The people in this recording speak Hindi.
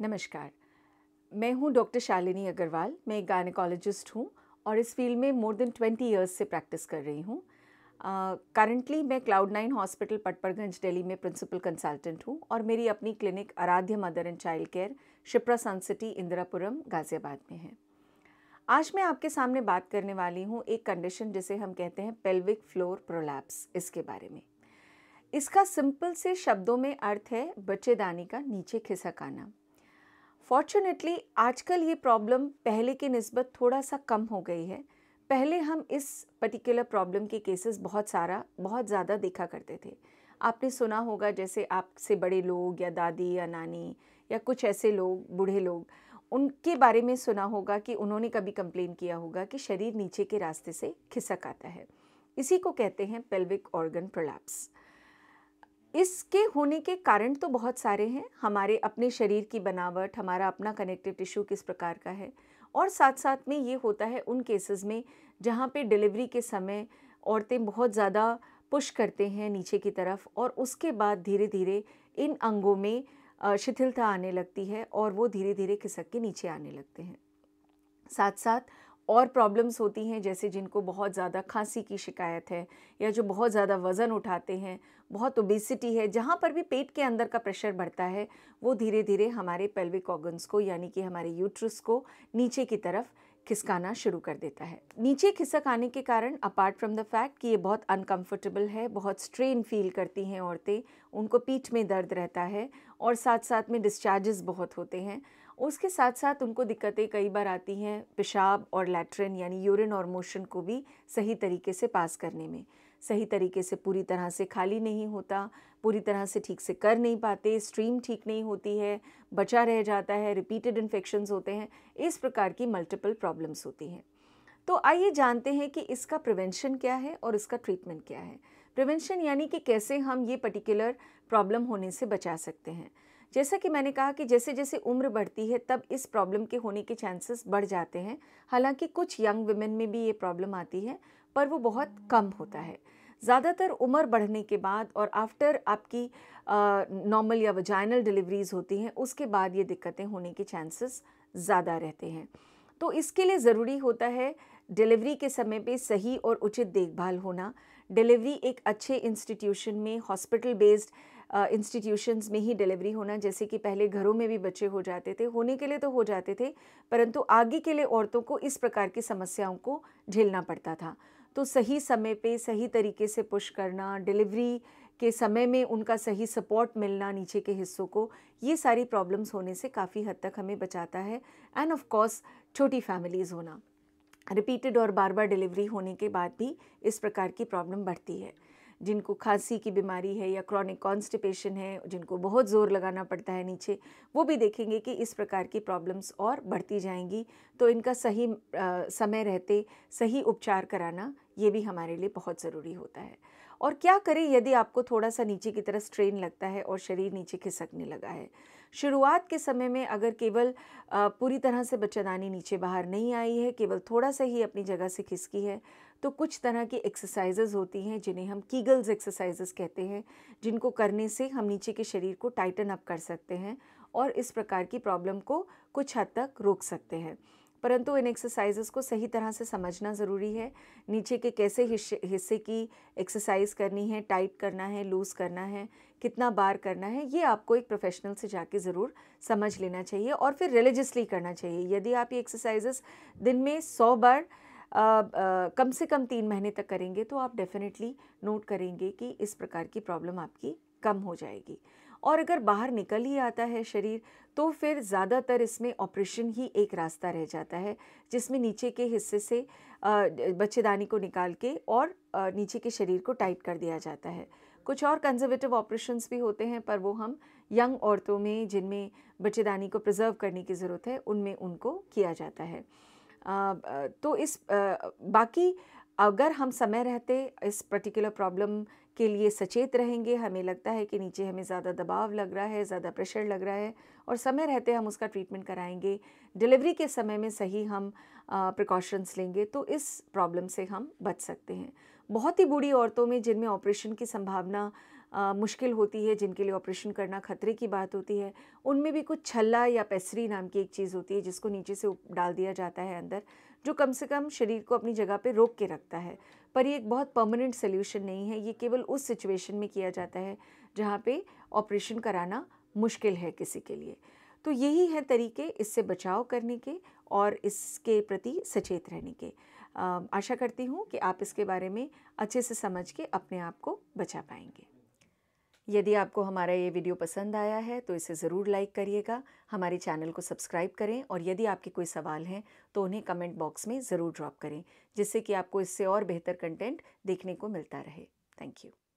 नमस्कार मैं हूं डॉक्टर शालिनी अग्रवाल मैं एक गायनिकोलॉजिस्ट हूं और इस फील्ड में मोर देन ट्वेंटी ईयर्स से प्रैक्टिस कर रही हूं करंटली uh, मैं Cloud Nine Hospital Patparganj Delhi में प्रिंसिपल कंसल्टेंट हूं और मेरी अपनी clinic Aaradhya mother and child care Shipra Sun City Indirapuram Ghaziabad में है आज मैं आपके सामने बात करने वाली हूँ एक कंडीशन जिसे हम कहते हैं पेल्विक फ्लोर प्रोलैप्स इसके बारे में इसका सिंपल से शब्दों में अर्थ है बच्चेदानी का नीचे खिसक आना फॉर्चुनेटली आजकल ये प्रॉब्लम पहले के नस्बत थोड़ा सा कम हो गई है पहले हम इस पर्टिकुलर प्रॉब्लम के केसेस बहुत सारा बहुत ज़्यादा देखा करते थे आपने सुना होगा जैसे आपसे बड़े लोग या दादी या नानी या कुछ ऐसे लोग बूढ़े लोग उनके बारे में सुना होगा कि उन्होंने कभी कंप्लेन किया होगा कि शरीर नीचे के रास्ते से खिसक आता है इसी को कहते हैं पेल्विक ऑर्गन प्रोलैप्स इसके होने के कारण तो बहुत सारे हैं हमारे अपने शरीर की बनावट हमारा अपना कनेक्टिव टिश्यू किस प्रकार का है और साथ साथ में ये होता है उन केसेस में जहाँ पे डिलीवरी के समय औरतें बहुत ज़्यादा पुश करते हैं नीचे की तरफ और उसके बाद धीरे धीरे इन अंगों में शिथिलता आने लगती है और वो धीरे धीरे खिसक के नीचे आने लगते हैं साथ साथ और प्रॉब्लम्स होती हैं जैसे जिनको बहुत ज़्यादा खांसी की शिकायत है या जो बहुत ज़्यादा वज़न उठाते हैं बहुत ओबेसिटी है जहाँ पर भी पेट के अंदर का प्रेशर बढ़ता है वो धीरे धीरे हमारे पेल्विक ऑर्गन्स को यानी कि हमारे यूट्रस को नीचे की तरफ खिसकाना शुरू कर देता है नीचे खिसक आने के कारण अपार्ट फ्रॉम द फैक्ट कि ये बहुत अनकंफर्टेबल है बहुत स्ट्रेन फील करती हैं औरतें उनको पीठ में दर्द रहता है और साथ साथ में डिस्चार्जेस बहुत होते हैं उसके साथ साथ उनको दिक्कतें कई बार आती हैं पेशाब और लैट्रिन यानी यूरिन और मोशन को भी सही तरीके से पास करने में सही तरीके से पूरी तरह से खाली नहीं होता पूरी तरह से ठीक से कर नहीं पाते स्ट्रीम ठीक नहीं होती है बचा रह जाता है रिपीटेड इन्फेक्शन होते हैं इस प्रकार की मल्टीपल प्रॉब्लम्स होती हैं तो आइए जानते हैं कि इसका प्रिवेंशन क्या है और इसका ट्रीटमेंट क्या है प्रिवेंशन यानी कि कैसे हम ये पर्टिकुलर प्रॉब्लम होने से बचा सकते हैं जैसा कि मैंने कहा कि जैसे जैसे उम्र बढ़ती है तब इस प्रॉब्लम के होने के चांसेस बढ़ जाते हैं हालांकि कुछ यंग वुमेन में भी ये प्रॉब्लम आती है पर वो बहुत कम होता है ज़्यादातर उम्र बढ़ने के बाद और आफ्टर आपकी नॉर्मल या वजाइनल डिलीवरीज होती हैं उसके बाद ये दिक्कतें होने के चांसेस ज़्यादा रहते हैं तो इसके लिए ज़रूरी होता है डिलीवरी के समय पे सही और उचित देखभाल होना डिलीवरी एक अच्छे इंस्टीट्यूशन में हॉस्पिटल बेस्ड इंस्टीट्यूशंस में ही डिलीवरी होना जैसे कि पहले घरों में भी बच्चे हो जाते थे होने के लिए तो हो जाते थे परंतु आगे के लिए औरतों को इस प्रकार की समस्याओं को झेलना पड़ता था तो सही समय पे सही तरीके से पुश करना डिलीवरी के समय में उनका सही सपोर्ट मिलना नीचे के हिस्सों को ये सारी प्रॉब्लम्स होने से काफ़ी हद तक हमें बचाता है एंड ऑफ कोर्स छोटी फैमिलीज़ होना रिपीटेड और बार बार डिलीवरी होने के बाद भी इस प्रकार की प्रॉब्लम बढ़ती है जिनको खांसी की बीमारी है या क्रॉनिक कॉन्स्टिपेशन है जिनको बहुत ज़ोर लगाना पड़ता है नीचे वो भी देखेंगे कि इस प्रकार की प्रॉब्लम्स और बढ़ती जाएंगी तो इनका सही आ, समय रहते सही उपचार कराना ये भी हमारे लिए बहुत ज़रूरी होता है और क्या करें यदि आपको थोड़ा सा नीचे की तरफ स्ट्रेन लगता है और शरीर नीचे खिसकने लगा है शुरुआत के समय में अगर केवल पूरी तरह से बच्चादानी नीचे बाहर नहीं आई है केवल थोड़ा सा ही अपनी जगह से खिसकी है तो कुछ तरह की एक्सरसाइजेज़ होती हैं जिन्हें हम कीगल्स एक्सरसाइजेज़ कहते हैं जिनको करने से हम नीचे के शरीर को टाइटन अप कर सकते हैं और इस प्रकार की प्रॉब्लम को कुछ हद तक रोक सकते हैं परंतु इन एक्सरसाइजेज़ को सही तरह से समझना ज़रूरी है नीचे के कैसे हिस्से की एक्सरसाइज करनी है टाइट करना है लूज़ करना है कितना बार करना है ये आपको एक प्रोफेशनल से जाके ज़रूर समझ लेना चाहिए और फिर रिलीजसली करना चाहिए यदि आप ये एक्सरसाइजेस दिन में सौ बार कम से कम तीन महीने तक करेंगे तो आप डेफिनेटली नोट करेंगे कि इस प्रकार की प्रॉब्लम आपकी कम हो जाएगी और अगर बाहर निकल ही आता है शरीर तो फिर ज़्यादातर इसमें ऑपरेशन ही एक रास्ता रह जाता है जिसमें नीचे के हिस्से से बच्चेदानी को निकाल के और नीचे के शरीर को टाइट कर दिया जाता है कुछ और कंजर्वेटिव ऑपरेशंस भी होते हैं पर वो हम यंग औरतों में जिनमें बच्चेदानी को प्रिजर्व करने की ज़रूरत है उनमें उनको किया जाता है तो इस बाकी अगर हम समय रहते इस पर्टिकुलर प्रॉब्लम के लिए सचेत रहेंगे हमें लगता है कि नीचे हमें ज़्यादा दबाव लग रहा है ज़्यादा प्रेशर लग रहा है और समय रहते हम उसका ट्रीटमेंट कराएंगे डिलीवरी के समय में सही हम प्रिकॉशंस लेंगे तो इस प्रॉब्लम से हम बच सकते हैं बहुत ही बूढ़ी औरतों में जिनमें ऑपरेशन की संभावना मुश्किल होती है जिनके लिए ऑपरेशन करना खतरे की बात होती है उनमें भी कुछ छल्ला या पेसरी नाम की एक चीज़ होती है जिसको नीचे से डाल दिया जाता है अंदर जो कम से कम शरीर को अपनी जगह पर रोक के रखता है पर ये एक बहुत परमानेंट सोल्यूशन नहीं है ये केवल उस सिचुएशन में किया जाता है जहाँ पे ऑपरेशन कराना मुश्किल है किसी के लिए तो यही है तरीके इससे बचाव करने के और इसके प्रति सचेत रहने के आशा करती हूँ कि आप इसके बारे में अच्छे से समझ के अपने आप को बचा पाएंगे यदि आपको हमारा ये वीडियो पसंद आया है तो इसे ज़रूर लाइक करिएगा हमारे चैनल को सब्सक्राइब करें और यदि आपके कोई सवाल हैं तो उन्हें कमेंट बॉक्स में ज़रूर ड्रॉप करें जिससे कि आपको इससे और बेहतर कंटेंट देखने को मिलता रहे थैंक यू